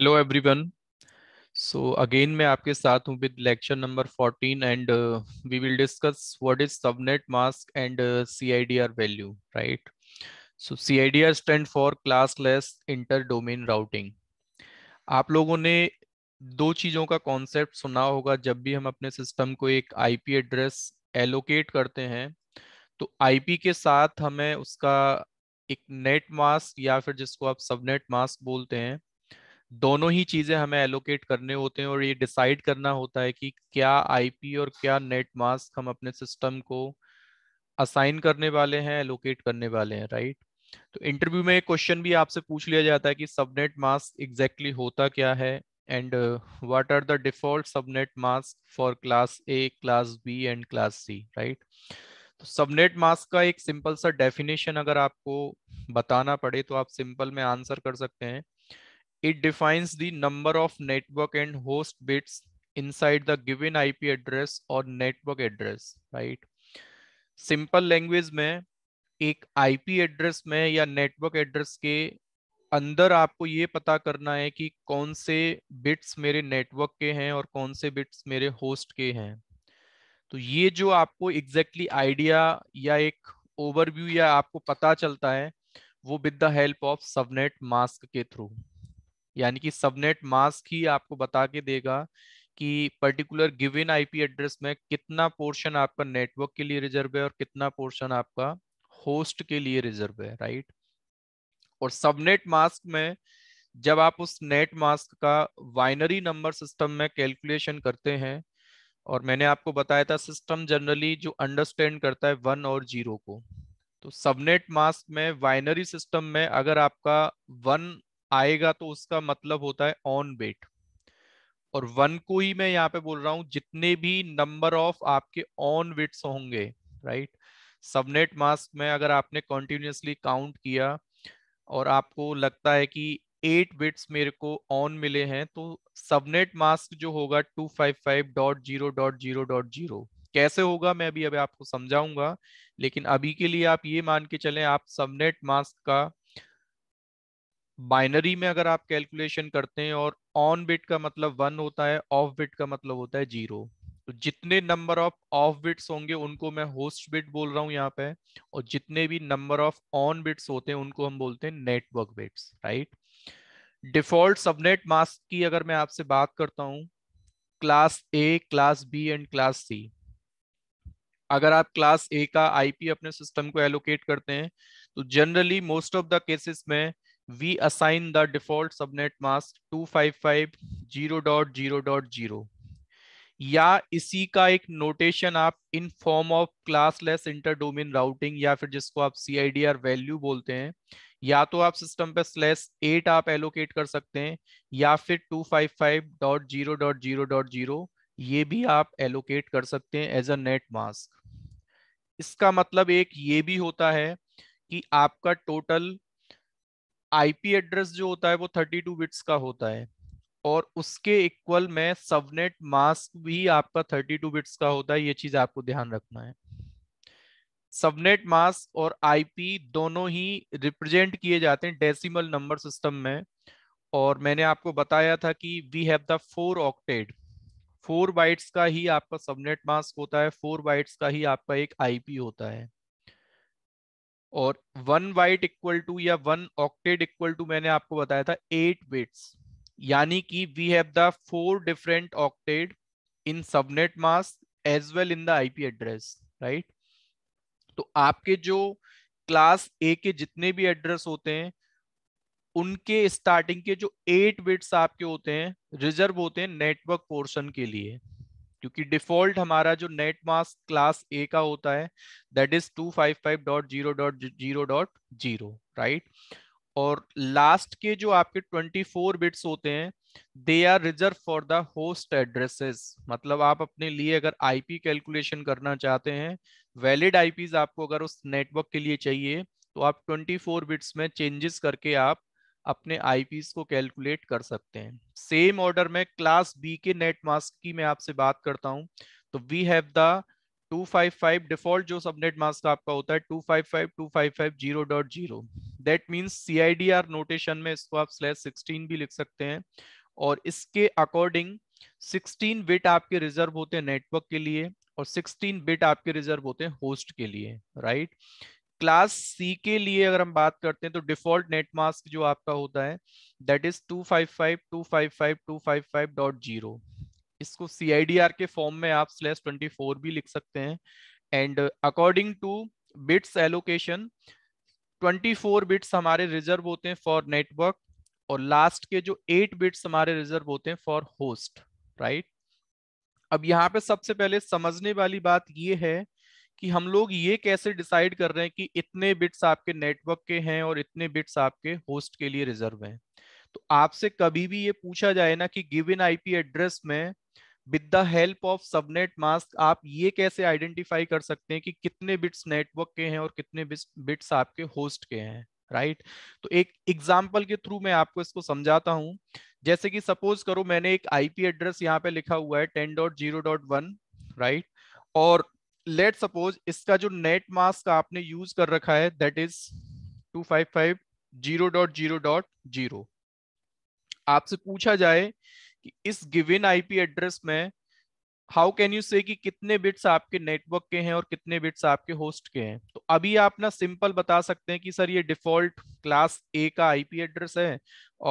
Hello everyone so again मैं आपके साथ हूं with lecture number 14 and we will discuss what is subnet mask and CIDR value right so CIDR stand for classless inter domain routing आप लोगों ने दो चीजों का कॉन्सेप्ट सुना होगा जब भी हम अपने सिस्टम को एक आईपी एड्रेस एलोकेट करते हैं तो आईपी के साथ हमें उसका एक नेट मास्क या फिर जिसको आप सबनेट मास्क बोलते हैं दोनों ही चीजें हमें एलोकेट करने होते हैं और ये डिसाइड करना होता है कि क्या आईपी और क्या नेट मास्क हम अपने सिस्टम को असाइन करने वाले हैं एलोकेट करने वाले हैं राइट तो इंटरव्यू में क्वेश्चन भी आपसे पूछ लिया जाता है कि सबनेट मास्क एग्जैक्टली होता क्या है and what are the default subnet mask for class A class B and class C right तो सबनेट मास्क का एक सिंपल सा डेफिनेशन अगर आपको बताना पड़े तो आप सिंपल में आंसर कर सकते हैं It defines the number of network and host bits inside the given IP address or network address, right? simple language mein ek ip address mein ya network address ke अंदर आपको ये पता करना है कि कौन से बिट्स मेरे नेटवर्क के हैं और कौन से बिट्स मेरे होस्ट के हैं तो ये जो आपको एग्जैक्टली exactly आइडिया या एक ओवरव्यू या आपको पता चलता है वो with the help of subnet mask के थ्रू यानी कि सबनेट मास्क ही आपको बता के देगा कि पर्टिकुलर गिवन आईपी एड्रेस में कितना पोर्शन आपका नेटवर्क के लिए रिजर्व है और कितना पोर्शन आपका होस्ट के लिए रिजर्व है राइट और सबनेट मास्क में जब आप उस नेट मास्क का वाइनरी नंबर सिस्टम में कैलकुलेशन करते हैं और मैंने आपको बताया था सिस्टम जनरली जो अंडरस्टैंड करता है वन और जीरो को तो सबनेट मास्क में वाइनरी सिस्टम में अगर आपका वन आएगा तो उसका मतलब होता है ऑन बेट और वन को ही मैं यहाँ पे बोल रहा हूं जितने भी नंबर ऑफ आपके ऑन वेट्स होंगे राइट सबनेट मास्क में अगर आपने कॉन्टिन्यूसली काउंट किया और आपको लगता है कि एट बिट्स मेरे को ऑन मिले हैं तो सबनेट मास्क जो होगा two five five dot zero dot zero dot zero कैसे होगा मैं अभी अभी आपको समझाऊंगा लेकिन अभी के लिए आप ये मान के चलें आप सबनेट मास्क का बाइनरी में अगर आप कैलकुलेशन करते हैं और ऑन बिट का मतलब वन होता है ऑफ बिट का मतलब होता है जीरो तो जितने नंबर ऑफ ऑफ बिट्स होंगे उनको मैं होस्ट बिट बोल रहा हूं यहाँ पे और जितने भी नंबर ऑफ ऑन बिट्स होते हैं उनको हम बोलते हैं network bits right default subnet mask की अगर मैं आपसे बात करता हूं class A class B and class C अगर आप क्लास ए का आईपी अपने सिस्टम को एलोकेट करते हैं तो generally most of the cases में we assign the default subnet mask 255.0.0.0 या इसी का एक नोटेशन आप in form of classless inter domain routing या फिर जिसको आप C I D R value बोलते हैं या तो आप सिस्टम पे स्लैश एट आप एलोकेट कर सकते हैं या फिर two five five dot zero dot zero dot zero ये भी आप एलोकेट कर सकते हैं एज अ नेट मास्क इसका मतलब एक ये भी होता है कि आपका टोटल आईपी एड्रेस जो होता है वो 32 बिट्स का होता है और उसके इक्वल में सबनेट मास्क भी आपका 32 बिट्स का होता है ये चीज आपको ध्यान रखना है सबनेट मास्क और आईपी दोनों ही रिप्रेजेंट किए जाते हैं डेसिमल नंबर सिस्टम में और मैंने आपको बताया था कि we have the four octet four bytes का ही आपका सबनेट मास्क होता है फोर बाइट्स का ही आपका एक आईपी होता है और वन वाइट इक्वल टू या वन ऑक्टेड इक्वल टू मैंने आपको बताया था एट बिट्स यानी कि we have the four different octet in subnet mask as well in the IP address right तो आपके जो क्लास ए के जितने भी एड्रेस होते हैं उनके स्टार्टिंग के जो एट बिट्स आपके होते हैं रिजर्व होते हैं नेटवर्क पोर्शन के लिए क्योंकि डिफॉल्ट हमारा जो नेट मास क्लास ए का होता है that is two five five dot zero dot zero dot zero right और लास्ट के जो आपके ट्वेंटी फोर बिट्स होते हैं they are reserve for the host addresses मतलब आप अपने लिए अगर आईपी कैलकुलेशन करना चाहते हैं वैलिड आईपीज आपको अगर उस नेटवर्क के लिए चाहिए तो आप 24 बिट्स में चेंजेस करके आप अपने आईपीस को कैलकुलेट कर सकते हैं सेम ऑर्डर में क्लास बी के नेट मास्क की मैं आपसे बात करता हूं तो वी हैव द 255 डिफॉल्ट जो सबनेट मास्क आपका होता है 255.255.0.0 दैट मींस सीआईडीआर नोटेशन में इसको आप स्लैश 16 भी लिख सकते हैं और इसके अकॉर्डिंग 16 बिट आपके रिजर्व होते हैं नेटवर्क के लिए और 16 बिट आपके रिजर्व होते हैं होस्ट के लिए राइट right? क्लास सी के लिए अगर हम बात करते हैं तो डिफॉल्ट नेट मास्क जो आपका होता है that is two five five two five five two five five dot zero इसको सी आई डी आर के फॉर्म में आप स्लैश ट्वेंटी फोर भी लिख सकते हैं and according to bits allocation 24 bits हमारे रिजर्व होते हैं फॉर नेटवर्क और लास्ट के जो 8 बिट्स हमारे रिजर्व होते हैं फॉर होस्ट राइट अब यहाँ पे सबसे पहले समझने वाली बात ये है कि हम लोग ये कैसे डिसाइड कर रहे हैं कि इतने बिट्स आपके नेटवर्क के हैं और इतने बिट्स आपके होस्ट के लिए रिजर्व हैं तो आपसे कभी भी ये पूछा जाए ना कि गिवन आईपी एड्रेस में with the help of subnet mask आप ये कैसे आइडेंटिफाई कर सकते हैं कि कितने बिट्स नेटवर्क के हैं और कितने बिट्स आपके होस्ट के हैं राइट right? तो एक एग्जाम्पल के थ्रू मैं आपको इसको समझाता हूँ जैसे कि सपोज करो मैंने एक आईपी एड्रेस यहाँ पे लिखा हुआ है ten dot zero dot one right और लेट सपोज इसका जो नेट मास्क आपने यूज कर रखा है that is two five five zero dot zero dot zero आपसे पूछा जाए कि इस गिवन आईपी एड्रेस में हाउ कैन यू से कितने बिट्स आपके नेटवर्क के हैं और कितने बिट्स आपके होस्ट के हैं तो अभी आप ना सिंपल बता सकते हैं कि सर ये डिफॉल्ट क्लास ए का आईपी एड्रेस है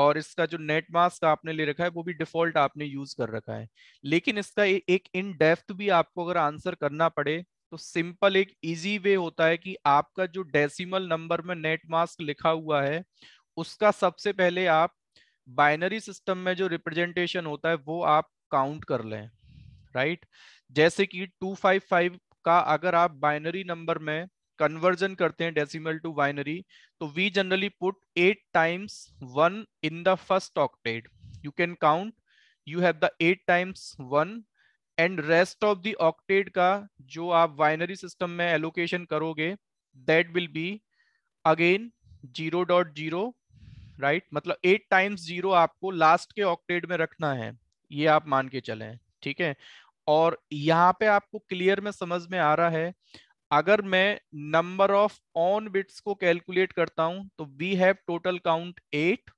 और इसका जो नेट मास्क आपने ले रखा है वो भी डिफॉल्ट आपने यूज कर रखा है लेकिन इसका ए, एक इन डेप्थ भी आपको अगर आंसर करना पड़े तो सिंपल एक इजी वे होता है कि आपका जो डेसिमल नंबर में नेट मास्क लिखा हुआ है उसका सबसे पहले आप बाइनरी सिस्टम में जो रिप्रेजेंटेशन होता है वो आप काउंट कर लें राइट जैसे कि 255 का अगर आप बाइनरी नंबर में कन्वर्जन करते हैं डेसिमल टू बाइनरी तो we generally put eight times one in the first octet you can count you have the eight times one and rest of the octet का जो आप बाइनरी सिस्टम में allocation करोगे that will be again zero dot zero right मतलब eight times zero आपको last के octet में रखना है ये आप मान के चले ठीक है और यहाँ पे आपको क्लियर में समझ में आ रहा है अगर मैं नंबर ऑफ ऑन बिट्स को कैलकुलेट करता हूं तो we have total count eight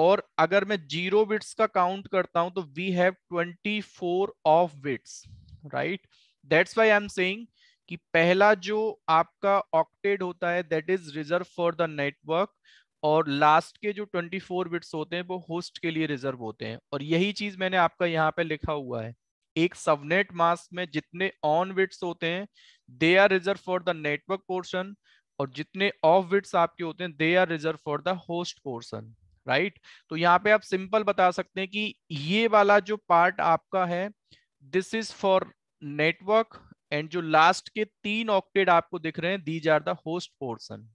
और अगर मैं जीरो बिट्स का काउंट करता हूं तो we have twenty four of bits right that's why I am saying कि पहला जो आपका ऑक्टेड होता है that is reserve for the network और लास्ट के जो 24 बिट्स होते हैं वो होस्ट के लिए रिजर्व होते हैं और यही चीज मैंने आपका यहाँ पे लिखा हुआ है एक सबनेट मास्क में जितने ऑन विट्स होते हैं they are reserve for the network portion और जितने ऑफ विट्स आपके होते हैं they are reserve for the host portion right तो यहाँ पे आप सिंपल बता सकते हैं कि ये वाला जो पार्ट आपका है this is for network and जो लास्ट के तीन ऑक्टेड आपको दिख रहे हैं these are the host portion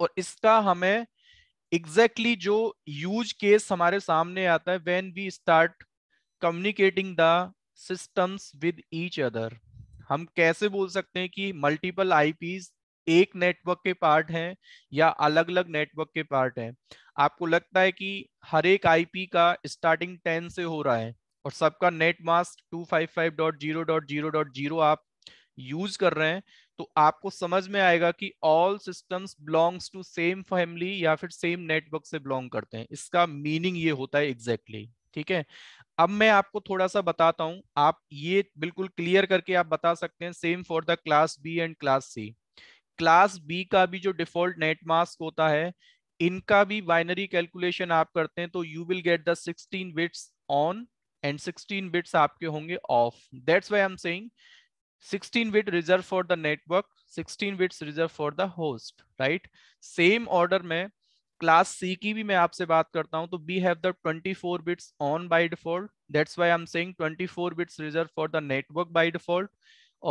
और इसका हमें एग्जैक्टली exactly जो यूज केस हमारे सामने आता है when we start communicating the systems with each other हम कैसे बोल सकते हैं कि मल्टीपल IPs एक नेटवर्क के पार्ट हैं या अलग अलग नेटवर्क के पार्ट हैं आपको लगता है कि हर एक आईपी का स्टार्टिंग टेन से हो रहा है और सबका नेट मास्क 255.0.0.0 आप यूज कर रहे हैं तो आपको समझ में आएगा कि all systems belongs to same family या फिर सेम नेटवर्क से बिलोंग करते हैं इसका मीनिंग ये होता है एग्जैक्टली exactly. ठीक है अब मैं आपको थोड़ा सा बताता हूं आप ये बिल्कुल क्लियर करके आप बता सकते हैं same for the class B and class C class B का भी जो डिफॉल्ट नेट मास्क होता है इनका भी बाइनरी कैलकुलेशन आप करते हैं तो you will get the 16 bits on and 16 bits आपके होंगे off that's why I am saying 16 bit reserve for the network 16 bits reserve for the host right same order में क्लास सी की भी मैं आपसे बात करता हूं तो we have the 24 bits on by default that's why I am saying 24 bits reserve for the network by default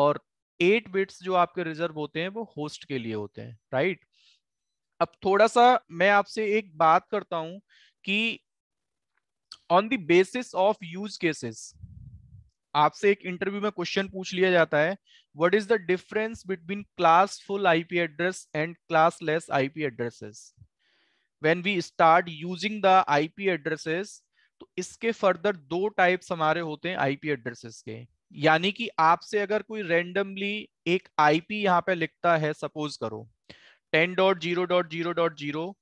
और 8 बिट्स जो आपके रिजर्व होते हैं वो होस्ट के लिए होते हैं राइट right? अब थोड़ा सा मैं आपसे एक बात करता हूं कि on the basis of use cases आपसे एक इंटरव्यू में क्वेश्चन पूछ लिया जाता है what is the difference between class full IP address and class less IP addresses when we start using the IP addresses तो इसके फर्दर दो टाइप्स हमारे होते हैं आईपी एड्रेसेस के यानी कि आपसे अगर कोई रेंडमली एक आईपी यहाँ पे लिखता है सपोज करो 10.0.0.0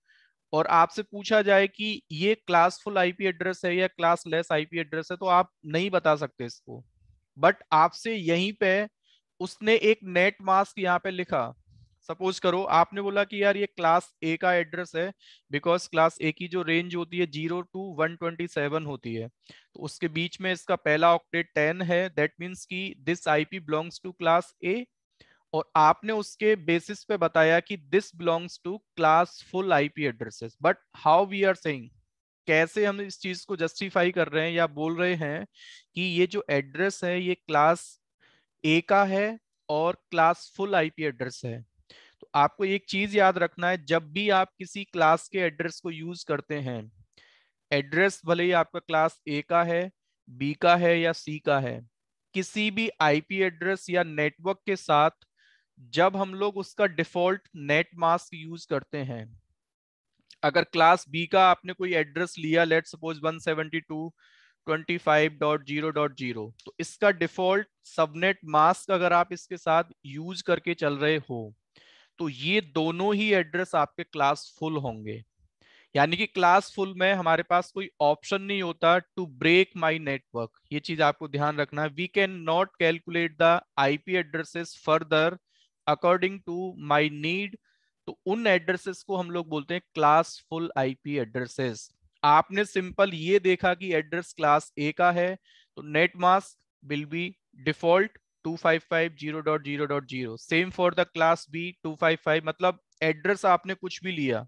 और आपसे पूछा जाए कि ये क्लासफुल आईपी एड्रेस है या क्लास लेस आईपी एड्रेस है तो आप नहीं बता सकते इसको बट आपसे यहीं पे उसने एक नेट मास्क यहाँ पे लिखा सपोज करो आपने बोला कि यार ये क्लास ए का एड्रेस है बिकॉज क्लास ए की जो रेंज होती है zero to one twenty seven होती है तो उसके बीच में इसका पहला ऑक्टेट टेन है दैट मीन्स कि this IP belongs to class A और आपने उसके बेसिस पे बताया कि this belongs to class full IP addresses but how we are saying कैसे हम इस चीज को जस्टिफाई कर रहे हैं या बोल रहे हैं कि ये जो एड्रेस है ये क्लास ए का है और क्लास फुल आईपी एड्रेस है आपको एक चीज याद रखना है जब भी आप किसी क्लास के एड्रेस को यूज करते हैं एड्रेस भले ही आपका क्लास ए का है बी का है या सी का है किसी भी आईपी एड्रेस या नेटवर्क के साथ जब हम लोग उसका डिफॉल्ट नेट मास्क यूज करते हैं अगर क्लास बी का आपने कोई एड्रेस लिया लेट सपोज 172.25.0.0 तो इसका डिफॉल्ट सबनेट मास्क अगर आप इसके साथ यूज करके चल रहे हो तो ये दोनों ही एड्रेस आपके क्लास फुल होंगे यानी कि क्लास फुल में हमारे पास कोई ऑप्शन नहीं होता टू ब्रेक माय नेटवर्क ये चीज आपको ध्यान रखना है we can not calculate the IP addresses further according to my need तो उन एड्रेसेस को हम लोग बोलते हैं क्लास फुल आईपी एड्रेसेस आपने सिंपल ये देखा कि एड्रेस क्लास ए का है तो net mask will be default 255.0.0.0 same for the class B 255 मतलब एड्रेस आपने कुछ भी लिया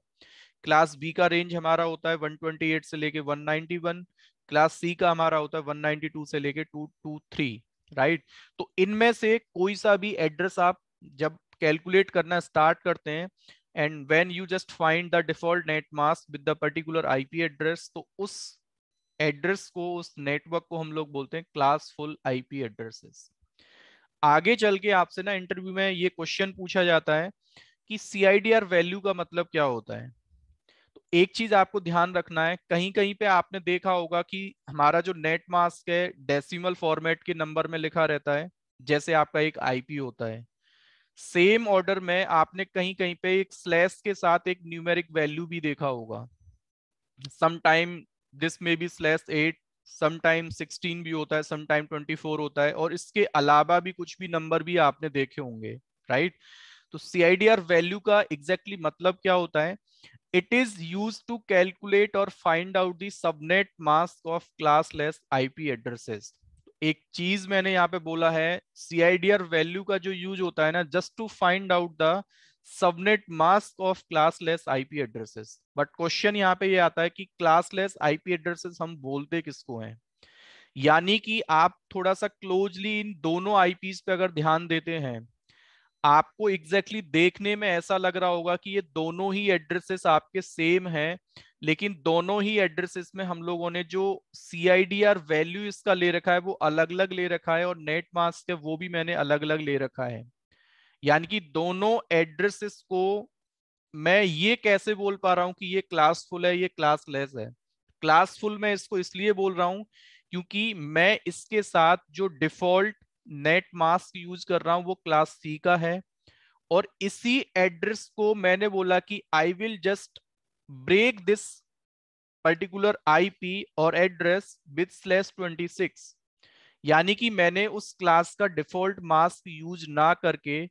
क्लास बी का रेंज हमारा होता है 128 से लेके 191 क्लास सी का हमारा होता है 192 से लेके 223 राइट तो इनमें से कोई सा भी एड्रेस आप जब कैलकुलेट करना स्टार्ट करते हैं and when you just find the default net mask with the particular IP address तो उस एड्रेस को उस नेटवर्क को हम लोग बोलते हैं क्लास फुल आईपी एड्रेसेस आगे चल के आपसे ना इंटरव्यू में ये क्वेश्चन पूछा जाता है कि सीआईडीआर वैल्यू का मतलब क्या होता है तो एक चीज आपको ध्यान रखना है कहीं कहीं पे आपने देखा होगा कि हमारा जो नेट मास्क है डेसिमल फॉर्मेट के नंबर में लिखा रहता है जैसे आपका एक आईपी होता है सेम ऑर्डर में आपने कहीं कहीं पे एक स्लैश के साथ एक न्यूमेरिक वैल्यू भी देखा होगा sometime this may be slash eight sometime 16 भी होता है समटाइम 24 होता है और इसके अलावा भी कुछ भी नंबर भी आपने देखे होंगे राइट तो आर वैल्यू का एग्जैक्टली exactly मतलब क्या होता है it is use to calculate और find out the subnet mask of classless IP addresses एक चीज मैंने यहाँ पे बोला है आर वैल्यू का जो यूज होता है ना just to find out the subnet mask of classless IP addresses but question यहाँ पे ये यह आता है कि क्लासलेस आईपी एड्रेसेस हम बोलते किसको हैं यानी कि आप थोड़ा सा क्लोजली इन दोनों आईपीस पे अगर ध्यान देते हैं आपको एग्जैक्टली exactly देखने में ऐसा लग रहा होगा कि ये दोनों ही एड्रेसेस आपके सेम हैं लेकिन दोनों ही एड्रेसेस में हम लोगों ने जो C I D R value इसका ले रखा है वो अलग अलग ले रखा है और नेट मास्क है वो भी मैंने अलग अलग ले रखा है यानी कि दोनों एड्रेसेस को मैं ये कैसे बोल पा रहा हूं कि ये क्लासफुल है ये क्लासलेस है क्लासफुल मैं इसको इसलिए बोल रहा हूं क्योंकि मैं इसके साथ जो डिफॉल्ट नेट मास्क यूज कर रहा हूं वो क्लास सी का है और इसी एड्रेस को मैंने बोला कि I will just break this particular IP और address with slash twenty six यानी कि मैंने उस क्लास का डिफॉल्ट मास्क यूज ना करके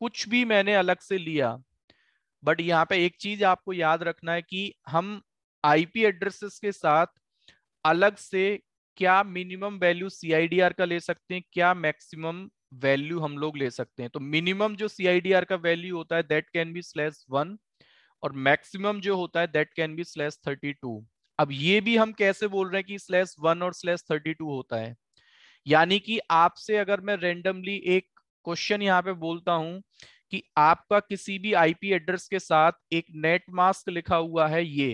कुछ भी मैंने अलग से लिया बट यहाँ पे एक चीज आपको याद रखना है कि हम आईपी एड्रेसेस के साथ अलग से क्या मिनिमम वैल्यू सीआईडीआर का ले सकते हैं क्या मैक्सिमम वैल्यू हम लोग ले सकते हैं तो मिनिमम जो सीआईडीआर का वैल्यू होता है that can be slash one और मैक्सिमम जो होता है that can be slash thirty two अब ये भी हम कैसे बोल रहे हैं कि स्लैस वन और स्लैस थर्टी टू होता है यानी कि आपसे अगर मैं रेंडमली एक क्वेश्चन यहाँ पे बोलता हूं कि आपका किसी भी आईपी एड्रेस के साथ एक नेट मास्क लिखा हुआ है ये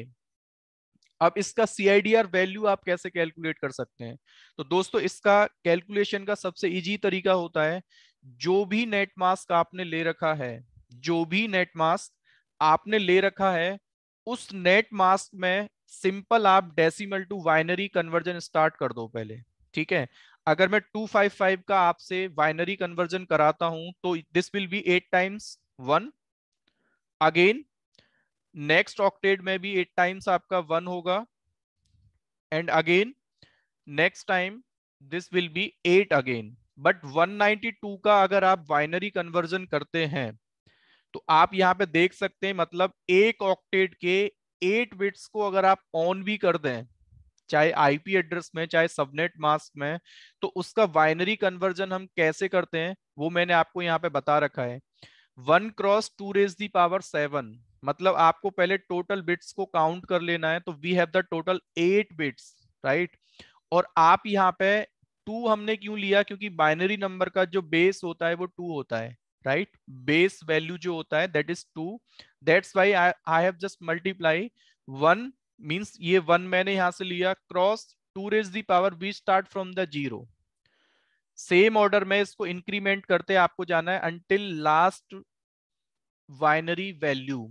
अब इसका सीआईडीआर वैल्यू आप कैसे कैलकुलेट कर सकते हैं तो दोस्तों इसका कैलकुलेशन का सबसे इजी तरीका होता है जो भी नेट मास्क आपने ले रखा है जो भी नेट मास्क आपने ले रखा है उस नेट मास्क में सिंपल आप decimal to binary conversion start कर दो पहले ठीक है अगर मैं 255 का आपसे वाइनरी कन्वर्जन कराता हूं तो this will be eight times one again next octet में भी एट टाइम्स आपका वन होगा and again next time this will be eight again but 192 का अगर आप वाइनरी कन्वर्जन करते हैं तो आप यहाँ पे देख सकते हैं मतलब एक ऑक्टेट के एट बिट्स को अगर आप ऑन भी कर दें चाहे आईपी एड्रेस में चाहे सबनेट मास्क में तो उसका बाइनरी कन्वर्जन हम कैसे करते हैं वो मैंने आपको यहाँ पे बता रखा है one cross two raise the power seven मतलब आपको पहले टोटल बिट्स को काउंट कर लेना है तो we have the total eight bits right और आप यहाँ पे टू हमने क्यों लिया क्योंकि बाइनरी नंबर का जो बेस होता है वो टू होता है राइट बेस वैल्यू जो होता है that is two that's why I have just multiply one means ये वन मैंने यहां से लिया cross two raise the power we start from the zero same order में इसको इंक्रीमेंट करते आपको जाना है अंटिल लास्ट वाइनरी वैल्यू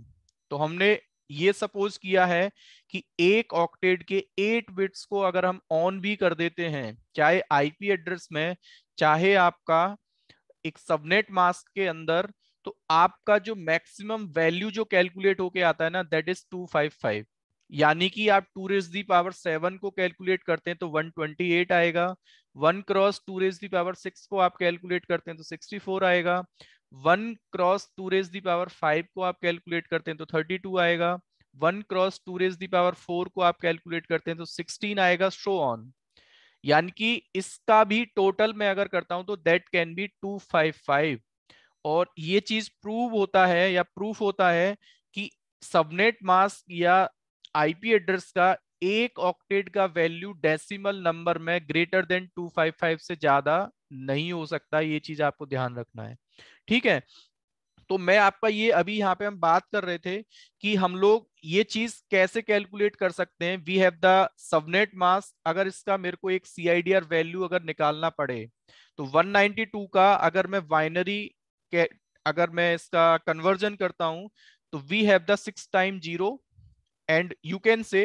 तो हमने ये सपोज किया है कि एक ऑक्टेट के एट बिट्स को अगर हम ऑन भी कर देते हैं चाहे आईपी एड्रेस में चाहे आपका एक सबनेट मास्क के अंदर तो आपका जो मैक्सिमम वैल्यू जो कैलकुलेट होके आता है ना दैट इज 255 यानी कि आप two raise the power seven को कैलकुलेट करते हैं तो वन ट्वेंटी एट आएगा one cross two raise the power six को आप कैलकुलेट करते हैं तो सिक्सटी फोर आएगा one cross two raise the power five को आप कैलकुलेट करते हैं तो थर्टी टू आएगा one cross two raise the power four को आप कैलकुलेट करते हैं तो सिक्सटीन आएगा शो ऑन यानी कि इसका भी टोटल मैं अगर करता हूं तो that can be two five five और ये चीज प्रूव होता है या प्रूफ होता है कि सबनेट मास या आईपी एड्रेस का एक ऑक्टेट का वैल्यू डेसिमल नंबर में ग्रेटर देन 255 से ज्यादा नहीं हो सकता ये चीज आपको ध्यान रखना है ठीक है तो मैं आपका ये अभी यहाँ पे हम बात कर रहे थे कि हम लोग ये चीज कैसे कैलकुलेट कर सकते हैं we have the subnet mask अगर इसका मेरे को एक सीआईडीआर वैल्यू अगर निकालना पड़े तो 192 का अगर मैं वाइनरी अगर मैं इसका कन्वर्जन करता हूं तो we have the six time zero and you can say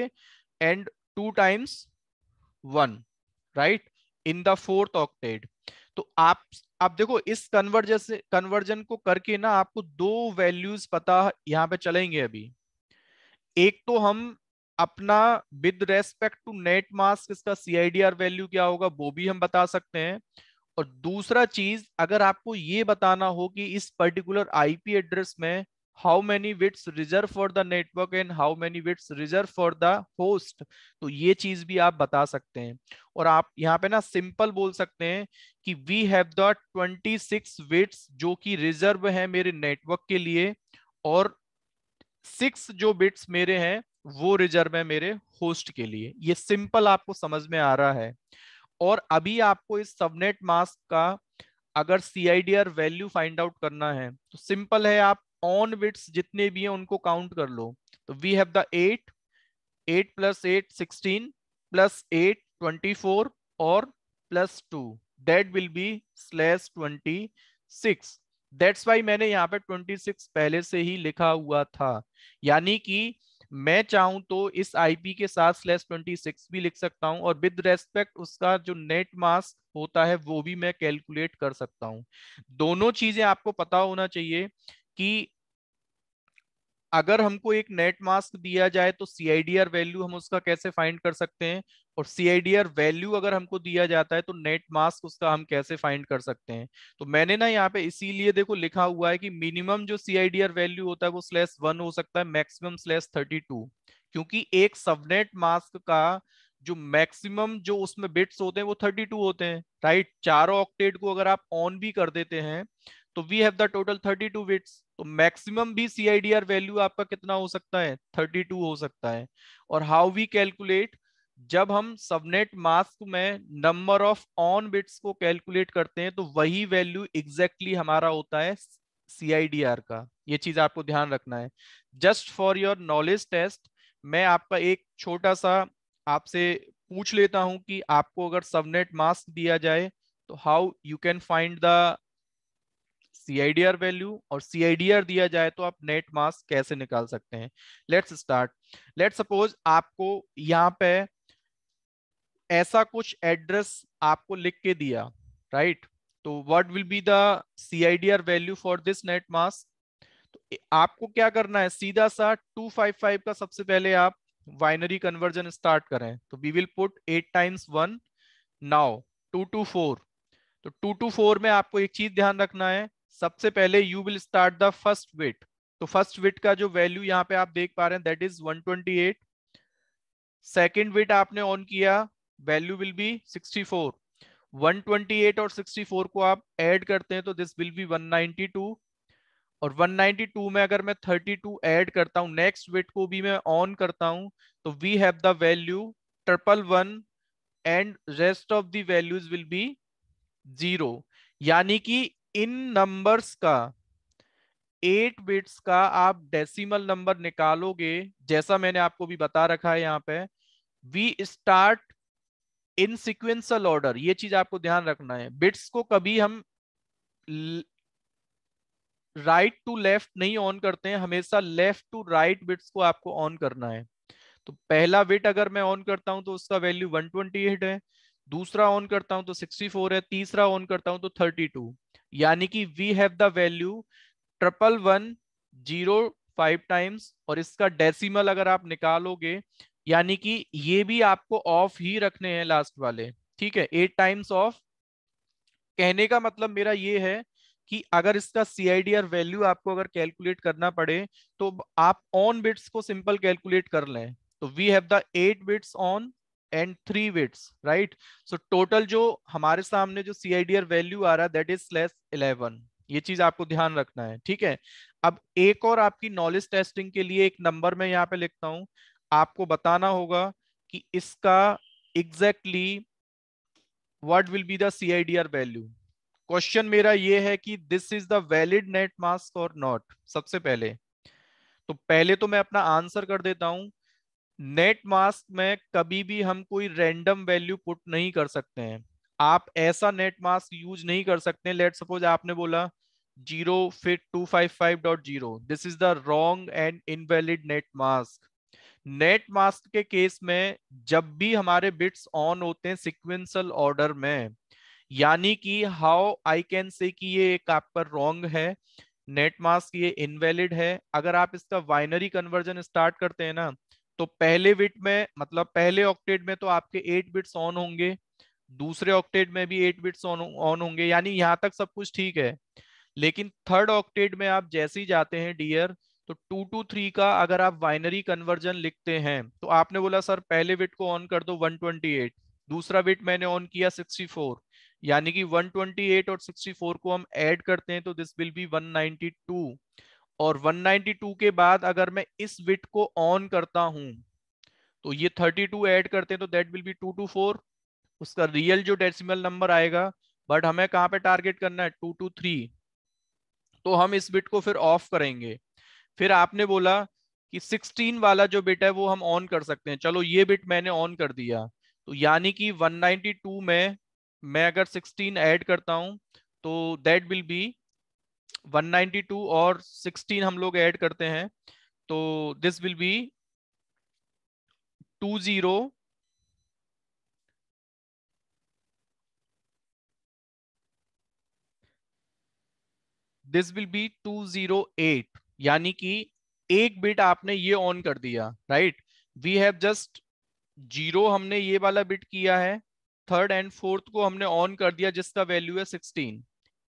and 2 times 1 right in the fourth octet तो आप आप देखो इस कन्वर्जन से कन्वर्जन को करके ना आपको दो वैल्यूज पता यहां पे चलेंगे अभी एक तो हम अपना with respect to net mask इसका सीआईडीआर वैल्यू क्या होगा वो भी हम बता सकते हैं और दूसरा चीज अगर आपको ये बताना हो कि इस पर्टिकुलर आईपी एड्रेस में how many bits reserve for the network and how many bits reserve for the host तो ये चीज भी आप बता सकते हैं और आप यहाँ पे ना सिंपल बोल सकते हैं कि वी हैव द 26 बिट्स जो कि रिजर्व है मेरे नेटवर्क के लिए और सिक्स जो बिट्स मेरे हैं वो रिजर्व है मेरे होस्ट के लिए ये सिंपल आपको समझ में आ रहा है और अभी आपको इस सबनेट मास्क का अगर C I D R value find out करना है तो सिंपल है आप ऑन विट्स जितने भी हैं उनको काउंट कर लो तो we have the eight eight plus eight sixteen plus eight twenty four और plus two that will be slash twenty six that's why मैंने यहाँ पे ट्वेंटी सिक्स पहले से ही लिखा हुआ था यानी कि मैं चाहूं तो इस आईपी के साथ स्लैश ट्वेंटी सिक्स भी लिख सकता हूं और विद रेस्पेक्ट उसका जो नेट मास होता है वो भी मैं कैलकुलेट कर सकता हूं दोनों चीजें आपको पता होना चाहिए कि अगर हमको एक नेट मास्क दिया जाए तो सीआईडीआर वैल्यू हम उसका कैसे फाइंड कर सकते हैं और सीआईडीआर वैल्यू अगर हमको दिया जाता है तो नेट मास्क उसका हम कैसे फाइंड कर सकते हैं तो मैंने ना यहाँ पे इसीलिए देखो लिखा हुआ है कि मिनिमम जो सीआईडीआर वैल्यू होता है वो स्लैस वन हो सकता है मैक्सिमम स्लैस थर्टी टू क्योंकि एक सबनेट मास्क का जो मैक्सिमम जो उसमें बिट्स होते हैं वो थर्टी टू होते हैं राइट चारों ऑक्टेट को अगर आप ऑन भी कर देते हैं तो we have the total 32 bits तो मैक्सिमम भी सीआईडीआर वैल्यू आपका कितना हो सकता है 32 हो सकता है और हाउ वी कैलकुलेट जब हम सबनेट मास्क में नंबर ऑफ ऑन बिट्स को कैलकुलेट करते हैं तो वही वैल्यू एग्जैक्टली हमारा होता है सीआईडीआर का ये चीज आपको ध्यान रखना है just for your knowledge test मैं आपका एक छोटा सा आपसे पूछ लेता हूं कि आपको अगर सबनेट मास्क दिया जाए तो how you can find the CIDR value और CIDR दिया जाए तो आप नेट मास कैसे निकाल सकते हैं लेट्स स्टार्ट लेट सपोज आपको यहाँ पे ऐसा कुछ एड्रेस आपको लिख के दिया राइट right? तो what will be the CIDR value for this net mask आपको क्या करना है सीधा सा 255 का सबसे पहले आप वाइनरी कन्वर्जन स्टार्ट करें तो we will put eight times one now two two four तो टू टू फोर में आपको एक चीज ध्यान रखना है सबसे पहले you will start the first bit तो फर्स्ट विट का जो वैल्यू यहाँ पे आप देख पा रहे हैं दैट इज 128 सेकंड विट आपने ऑन किया वैल्यू विल बी 64 128 और 64 को आप ऐड करते हैं तो दिस विल बी 192 और 192 में अगर मैं 32 टू एड करता हूँ नेक्स्ट विट को भी मैं ऑन करता हूँ तो we have the value triple one and rest of the values will be zero यानी कि इन नंबर्स का एट बिट्स का आप डेसिमल नंबर निकालोगे जैसा मैंने आपको भी बता रखा है यहाँ पे we start in sequential order ये चीज आपको ध्यान रखना है बिट्स को कभी हम राइट टू लेफ्ट नहीं ऑन करते हैं हमेशा लेफ्ट टू राइट बिट्स को आपको ऑन करना है तो पहला बिट अगर मैं ऑन करता हूं तो उसका वैल्यू 128 है दूसरा ऑन करता हूं तो 64 है तीसरा ऑन करता हूं तो 32 यानी कि we have the value triple one zero five times और इसका डेसिमल अगर आप निकालोगे यानी कि ये भी आपको ऑफ ही रखने हैं लास्ट वाले ठीक है एट टाइम्स ऑफ कहने का मतलब मेरा ये है कि अगर इसका C I D R value आपको अगर कैलकुलेट करना पड़े तो आप ऑन बिट्स को सिंपल कैलकुलेट कर लें तो we have the eight bits on and three bits right so total जो हमारे सामने जो सी आई वैल्यू आ रहा है दैट इज स्लैश इलेवन ये चीज आपको ध्यान रखना है ठीक है अब एक और आपकी नॉलेज टेस्टिंग के लिए एक नंबर में यहाँ पे लिखता हूं आपको बताना होगा कि इसका exactly what will be the C value question मेरा ये है कि this is the valid net mask और नॉट सबसे पहले तो पहले तो मैं अपना आंसर कर देता हूं नेट मास्क में कभी भी हम कोई रैंडम वैल्यू पुट नहीं कर सकते हैं आप ऐसा नेट मास्क यूज नहीं कर सकते लेट सपोज आपने बोला जीरो फिट two five five dot zero this is the wrong and invalid net mask net mask के केस में जब भी हमारे बिट्स ऑन होते हैं सिक्वेंसल ऑर्डर में यानी कि हाउ आई कैन से कि ये एक पर रॉन्ग है नेट मास्क ये इनवैलिड है अगर आप इसका वाइनरी कन्वर्जन स्टार्ट करते हैं ना तो पहले बिट में मतलब पहले ऑक्टेट में तो आपके एट बिट्स ऑन होंगे दूसरे ऑक्टेट में भी एट बिट्स ऑन ऑन होंगे यानी यहाँ तक सब कुछ ठीक है लेकिन थर्ड ऑक्टेट में आप जैसे ही जाते हैं डियर तो टू टू थ्री का अगर आप वाइनरी कन्वर्जन लिखते हैं तो आपने बोला सर पहले बिट को ऑन कर दो 128 दूसरा बिट मैंने ऑन किया 64 यानी कि 128 और 64 को हम ऐड करते हैं तो दिस विल बी 192 और 192 के बाद अगर मैं इस बिट को ऑन करता हूं तो ये 32 ऐड करते हैं तो दैट विल बी 224 उसका रियल जो डेसिमल नंबर आएगा बट हमें कहां पे टारगेट करना है 223 तो हम इस बिट को फिर ऑफ करेंगे फिर आपने बोला कि 16 वाला जो बिट है वो हम ऑन कर सकते हैं चलो ये बिट मैंने ऑन कर दिया तो यानी कि 192 में मैं अगर 16 ऐड करता हूं तो दैट विल बी 192 और 16 हम लोग ऐड करते हैं तो this will be 20 zero this will be two zero eight यानी कि एक बिट आपने ये ऑन कर दिया right we have just zero हमने ये वाला बिट किया है थर्ड एंड फोर्थ को हमने ऑन कर दिया जिसका वैल्यू है सिक्सटीन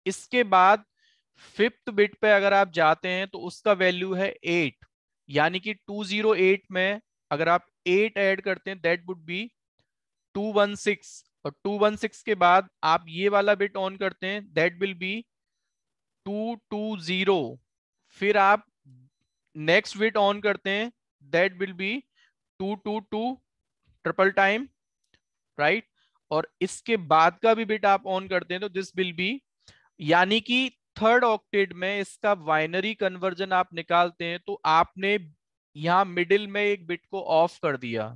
इसके बाद फिफ्थ बिट पे अगर आप जाते हैं तो उसका वैल्यू है एट यानी कि 208 में अगर आप एट ऐड करते हैं दैट वुड बी 216 और 216 के बाद आप ये वाला बिट ऑन करते हैं दैट विल बी 220 फिर आप नेक्स्ट बिट ऑन करते हैं that will be 222 triple time right और इसके बाद का भी बिट आप ऑन करते हैं तो दिस विल बी यानी कि थर्ड ऑक्टेट में इसका वाइनरी कन्वर्जन आप निकालते हैं तो आपने यहां मिडिल में एक बिट को ऑफ कर दिया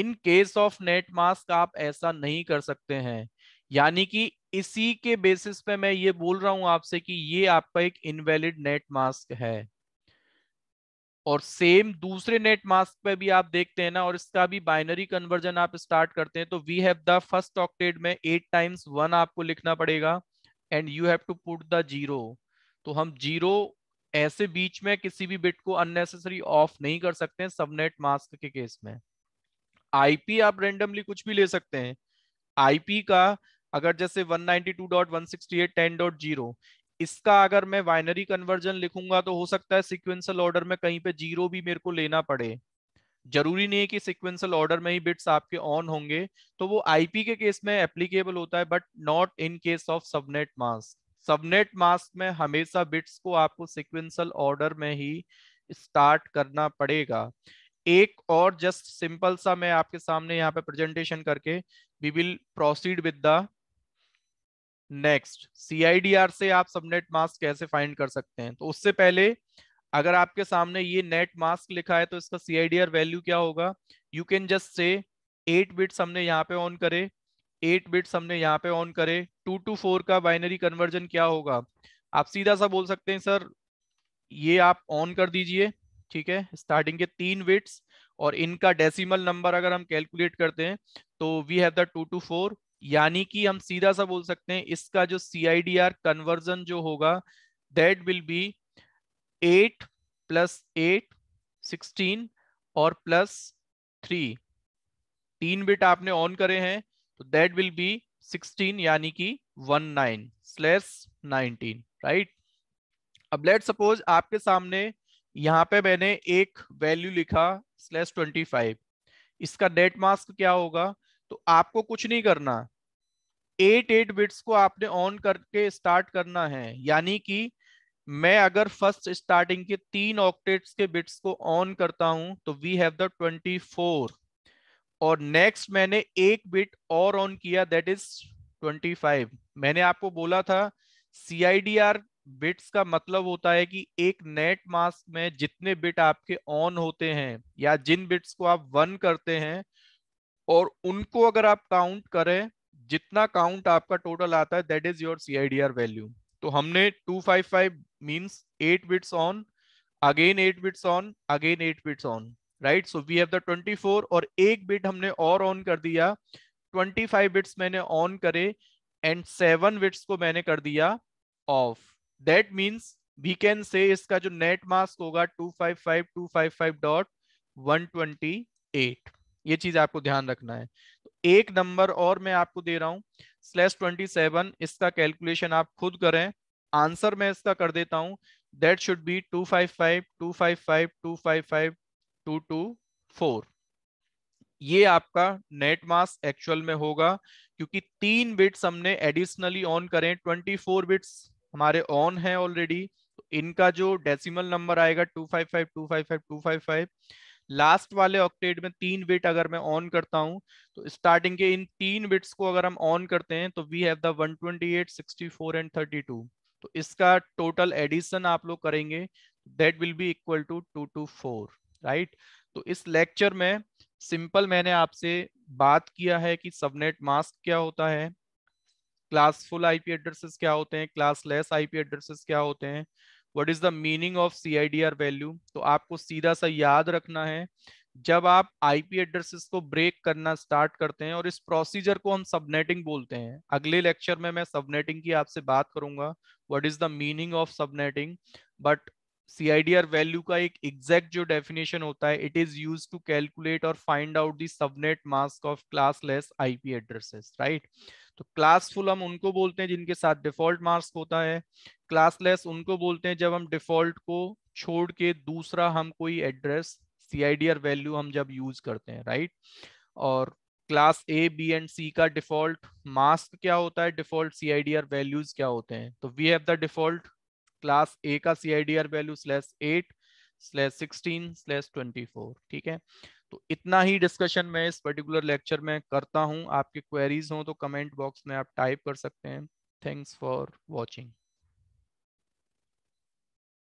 in case of net mask आप ऐसा नहीं कर सकते हैं यानी कि इसी के बेसिस पे मैं ये बोल रहा हूं आपसे कि ये आपका एक इनवैलिड नेट मास्क है और सेम दूसरे नेट मास्क पे भी आप देखते हैं ना और इसका भी बाइनरी कन्वर्जन आप स्टार्ट करते हैं तो we have the first octet में एट टाइम्स वन आपको लिखना पड़ेगा and you have to put the zero तो हम जीरो ऐसे बीच में किसी भी बिट को अननेसेसरी ऑफ नहीं कर सकते हैं सबनेट मास्क के केस में आईपी आप रेंडमली कुछ भी ले सकते हैं आईपी का अगर जैसे 192.168.10.0 इसका अगर मैं वाइनरी कन्वर्जन लिखूंगा तो हो सकता है सिक्वेंसल ऑर्डर में कहीं पे जीरो भी मेरे को लेना पड़े जरूरी नहीं है कि सिक्वेंसल ऑर्डर में ही बिट्स आपके ऑन होंगे तो वो आईपी के केस में एप्लीकेबल होता है but not in case of subnet mask subnet mask में हमेशा बिट्स को आपको सिक्वेंसल ऑर्डर में ही स्टार्ट करना पड़ेगा एक और जस्ट सिंपल सा मैं आपके सामने यहाँ पे प्रेजेंटेशन करके we will proceed with the next सी से आप सबनेट मास्क कैसे फाइंड कर सकते हैं तो उससे पहले अगर आपके सामने ये नेट मास्क लिखा है तो इसका C I D R value क्या होगा you can just say eight bits हमने यहाँ पे ऑन करे एट बिट्स हमने यहाँ पे ऑन करे टू टू फोर का बाइनरी कन्वर्जन क्या होगा आप सीधा सा बोल सकते हैं सर ये आप ऑन कर दीजिए ठीक है स्टार्टिंग के तीन बिट्स और इनका डेसिमल नंबर अगर हम कैलकुलेट करते हैं तो we have the two two four यानी कि हम सीधा सा बोल सकते हैं इसका जो C I D R conversion जो होगा that will be eight plus eight sixteen और प्लस थ्री तीन बिट आपने ऑन करे हैं तो दैट विल बी सिक्सटीन यानी कि one nine slash nineteen right अब लेट सपोज आपके सामने यहाँ पे मैंने एक वैल्यू लिखा स्लेस ट्वेंटी फाइव इसका डेट मास्क क्या होगा तो आपको कुछ नहीं करना एट एट बिट्स को आपने ऑन करके स्टार्ट करना है यानी कि मैं अगर फर्स्ट स्टार्टिंग के तीन ऑक्टेट्स के बिट्स को ऑन करता हूं तो वी हैव द 24 और नेक्स्ट मैंने एक बिट और ऑन किया दैट इज 25 मैंने आपको बोला था CIDR बिट्स का मतलब होता है कि एक नेट मास्क में जितने बिट आपके ऑन होते हैं या जिन बिट्स को आप वन करते हैं और उनको अगर आप काउंट करें जितना काउंट आपका टोटल आता है that is your CIDR value तो हमने 255 means 8 bits on, again 8 bits on, again 8 bits on, right? So we have the 24 or एक bit हमने और on kar diya 25 bits मैंने on करे and 7 bits को मैंने कर दिया off. That means we can say इसका जो net mask होगा 255.255.128. ये चीज आपको ध्यान रखना है एक नंबर और मैं आपको दे रहा हूं स्लैश ट्वेंटी सेवन इसका कैलकुलेशन आप खुद करें आंसर मैं इसका कर देता हूं that should be two five five two five five two five five two two four ये आपका नेट मास एक्चुअल में होगा क्योंकि तीन बिट्स हमने एडिशनली ऑन करें ट्वेंटी फोर बिट्स हमारे ऑन है ऑलरेडी तो इनका जो डेसिमल नंबर आएगा two five five two five five two five five last वाले ऑक्टेट में तीन बिट अगर मैं ऑन करता हूं तो स्टार्टिंग के इन तीन बिट्स को अगर हम ऑन करते हैं तो वी हैव द 128 64 एंड 32 तो इसका टोटल एडिशन आप लोग करेंगे that will be equal to two two four right तो इस लेक्चर में सिंपल मैंने आपसे बात किया है कि सबनेट मास्क क्या होता है क्लास फुल आईपी एड्रेसेस क्या होते हैं क्लास लेस आईपी एड्रेसेस क्या होते हैं what is the meaning of CIDR value तो आपको सीधा सा याद रखना है जब आप आईपी एड्रेसेस को ब्रेक करना स्टार्ट करते हैं और इस प्रोसीजर को हम सबनेटिंग बोलते हैं अगले लेक्चर में मैं सबनेटिंग की आपसे बात करूंगा what is the meaning of subnetting but CIDR value का एक एग्जैक्ट जो डेफिनेशन होता है it is use to calculate और find out the subnet mask of classless IP addresses right तो क्लासफुल हम उनको बोलते हैं जिनके साथ डिफॉल्ट मास्क होता है क्लासलेस उनको बोलते हैं जब हम डिफॉल्ट को छोड़ के दूसरा हम कोई एड्रेस सीआईडीआर वैल्यू हम जब यूज करते हैं राइट और class A B and C का डिफॉल्ट मास्क क्या होता है डिफॉल्ट सीआईडीआर वैल्यूज क्या होते हैं तो we have the default class A का CIDR value slash eight slash sixteen slash twenty four ठीक है तो इतना ही डिस्कशन मैं इस पर्टिकुलर लेक्चर में करता हूँ आपके क्वेरीज हो तो कमेंट बॉक्स में आप टाइप कर सकते हैं थैंक्स फॉर वॉचिंग